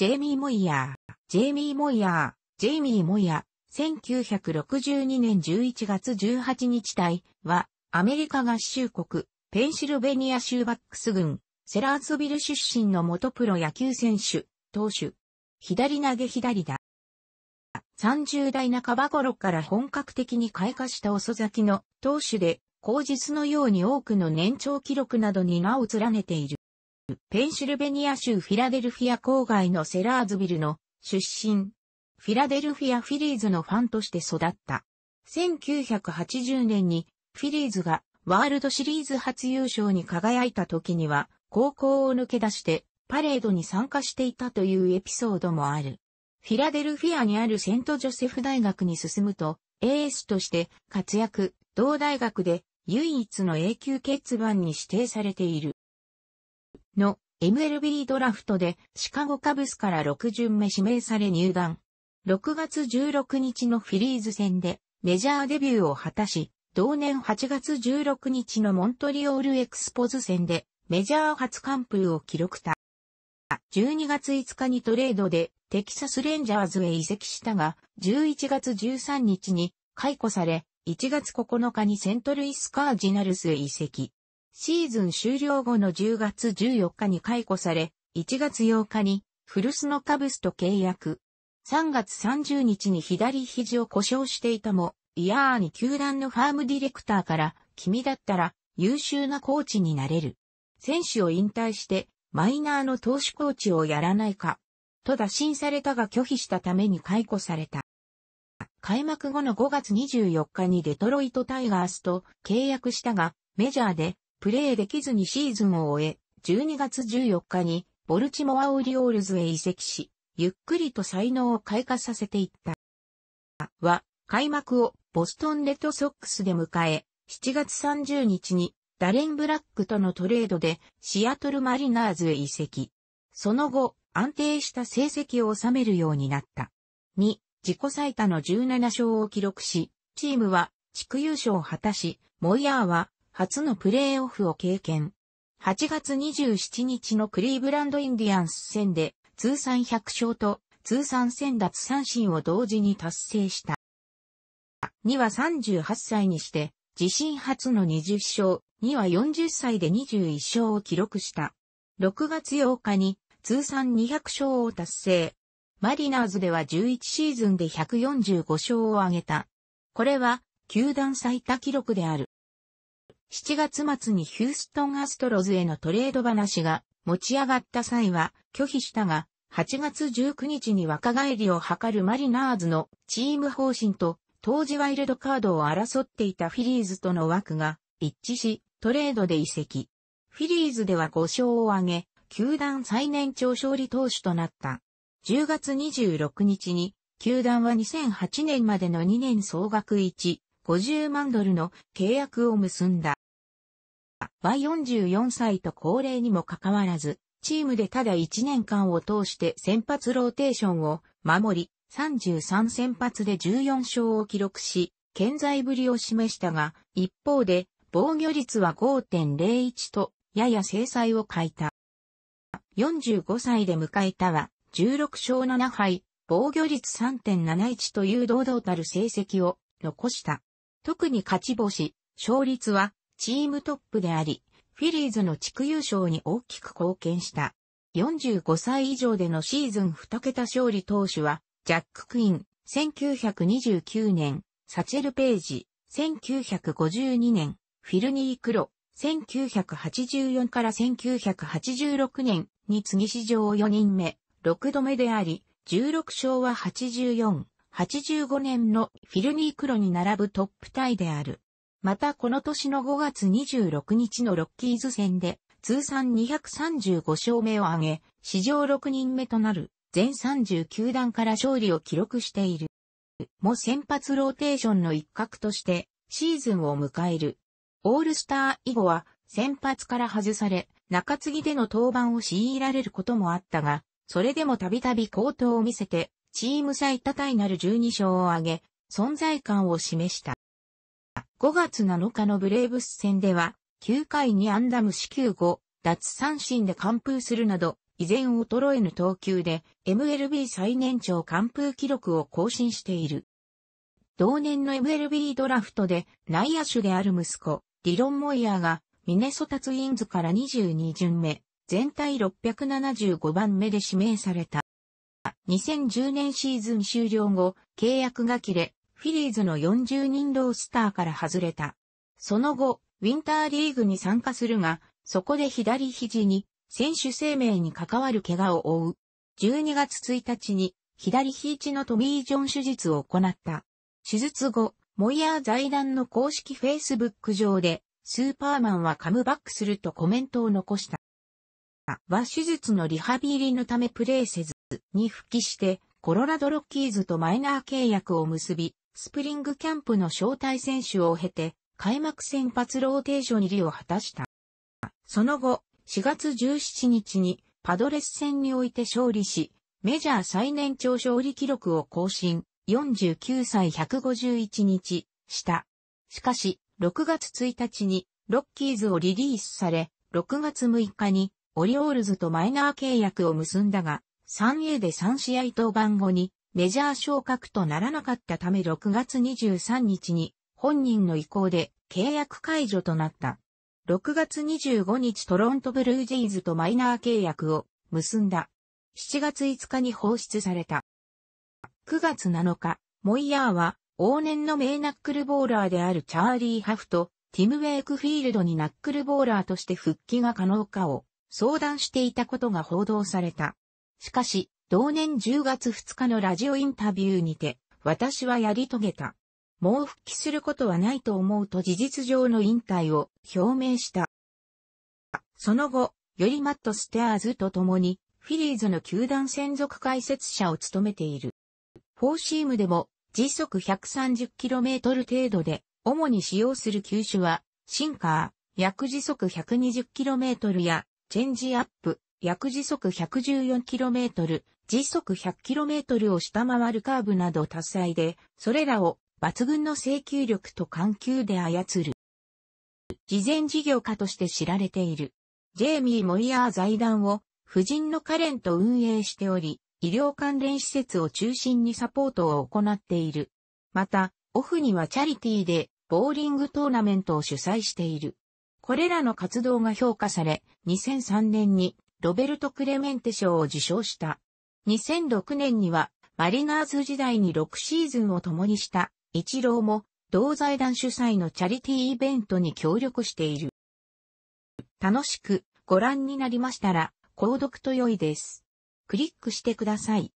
ジェイミー・モイヤー、ジェイミー・モイヤー、ジェイミー・モイヤー、1962年11月18日隊は、アメリカ合衆国、ペンシルベニア州バックス軍、セラーズビル出身の元プロ野球選手、投手、左投げ左だ。30代半ば頃から本格的に開花した遅咲きの投手で、後日のように多くの年長記録などに名を連ねている。ペンシルベニア州フィラデルフィア郊外のセラーズビルの出身。フィラデルフィアフィリーズのファンとして育った。1980年にフィリーズがワールドシリーズ初優勝に輝いた時には高校を抜け出してパレードに参加していたというエピソードもある。フィラデルフィアにあるセントジョセフ大学に進むとエースとして活躍、同大学で唯一の永久欠番に指定されている。の MLB ドラフトでシカゴカブスから6巡目指名され入団。6月16日のフィリーズ戦でメジャーデビューを果たし、同年8月16日のモントリオールエクスポズ戦でメジャー初完封を記録た。12月5日にトレードでテキサスレンジャーズへ移籍したが、11月13日に解雇され、1月9日にセントルイスカージナルスへ移籍。シーズン終了後の10月14日に解雇され、1月8日に古巣のカブスと契約。3月30日に左肘を故障していたも、イヤーに球団のファームディレクターから、君だったら優秀なコーチになれる。選手を引退して、マイナーの投手コーチをやらないか。と打診されたが拒否したために解雇された。開幕後の5月24日にデトロイトタイガースと契約したが、メジャーでプレーできずにシーズンを終え、12月14日にボルチモアオリオールズへ移籍し、ゆっくりと才能を開花させていった。は、開幕をボストンレッドソックスで迎え、7月30日にダレン・ブラックとのトレードでシアトル・マリナーズへ移籍。その後、安定した成績を収めるようになった。に、自己最多の17勝を記録し、チームは地区優勝を果たし、モイヤーは初のプレーオフを経験。8月27日のクリーブランドインディアンス戦で通算100勝と通算1000奪三振を同時に達成した。2は38歳にして自身初の20勝、2は40歳で21勝を記録した。6月8日に通算200勝を達成。マリナーズでは11シーズンで145勝を挙げた。これは球団最多記録である。7月末にヒューストンアストロズへのトレード話が持ち上がった際は拒否したが、8月19日に若返りを図るマリナーズのチーム方針と当時ワイルドカードを争っていたフィリーズとの枠が一致し、トレードで移籍。フィリーズでは5勝を挙げ、球団最年長勝利投手となった。10月26日に、球団は2008年までの2年総額1、50万ドルの契約を結んだ。は44歳と高齢にもかかわらず、チームでただ1年間を通して先発ローテーションを守り、33先発で14勝を記録し、健在ぶりを示したが、一方で、防御率は5.01と、やや制裁を欠いた。45歳で迎えたは、16勝7敗、防御率3.71という堂々たる成績を残した。特に勝ち星、勝率はチームトップであり、フィリーズの地区優勝に大きく貢献した。45歳以上でのシーズン2桁勝利投手は、ジャック・クイン、1929年、サチェル・ページ、1952年、フィルニー・クロ、1984から1986年に次史上4人目、6度目であり、16勝は84、85年のフィルニー・クロに並ぶトップタイである。またこの年の5月26日のロッキーズ戦で通算235勝目を挙げ、史上6人目となる全39段から勝利を記録している。も先発ローテーションの一角としてシーズンを迎える。オールスター以後は先発から外され、中継ぎでの登板を強いられることもあったが、それでもたびたび好投を見せて、チーム最多タイなる12勝を挙げ、存在感を示した。5月7日のブレーブス戦では、9回にアンダム四球後、脱三振で完封するなど、依然衰えぬ投球で MLB 最年長完封記録を更新している。同年の MLB ドラフトで内野手である息子、ディロン・モイヤーがミネソタツインズから22巡目、全体675番目で指名された。2010年シーズン終了後、契約が切れ、フィリーズの40人ロースターから外れた。その後、ウィンターリーグに参加するが、そこで左肘に選手生命に関わる怪我を負う。12月1日に左肘のトミー・ジョン手術を行った。手術後、モイヤー財団の公式フェイスブック上で、スーパーマンはカムバックするとコメントを残した。は手術のリハビリのためプレーせずに復帰して、コロラドロッキーズとマイナー契約を結び、スプリングキャンプの招待選手を経て、開幕先発ローテーション入りを果たした。その後、4月17日にパドレス戦において勝利し、メジャー最年長勝利記録を更新、49歳151日、した。しかし、6月1日にロッキーズをリリースされ、6月6日にオリオールズとマイナー契約を結んだが、3A で3試合登板後にメジャー昇格とならなかったため6月23日に本人の意向で契約解除となった。6月25日トロントブルージェイズとマイナー契約を結んだ。7月5日に放出された。9月7日、モイヤーは往年の名ナックルボーラーであるチャーリー・ハフとティム・ウェイクフィールドにナックルボーラーとして復帰が可能かを相談していたことが報道された。しかし、同年10月2日のラジオインタビューにて、私はやり遂げた。もう復帰することはないと思うと事実上の引退を表明した。その後、よりマット・ステアーズと共に、フィリーズの球団専属解説者を務めている。フォーシームでも、時速 130km 程度で、主に使用する球種は、シンカー、約時速 120km や、チェンジアップ、約時速 114km、時速 100km を下回るカーブなど多彩で、それらを抜群の請求力と緩急で操る。事前事業家として知られている。ジェイミー・モイヤー財団を夫人のカレンと運営しており、医療関連施設を中心にサポートを行っている。また、オフにはチャリティーでボーリングトーナメントを主催している。これらの活動が評価され、2003年にロベルト・クレメンテ賞を受賞した。2006年には、マリナーズ時代に6シーズンを共にした、イチローも、同財団主催のチャリティーイベントに協力している。楽しくご覧になりましたら、購読と良いです。クリックしてください。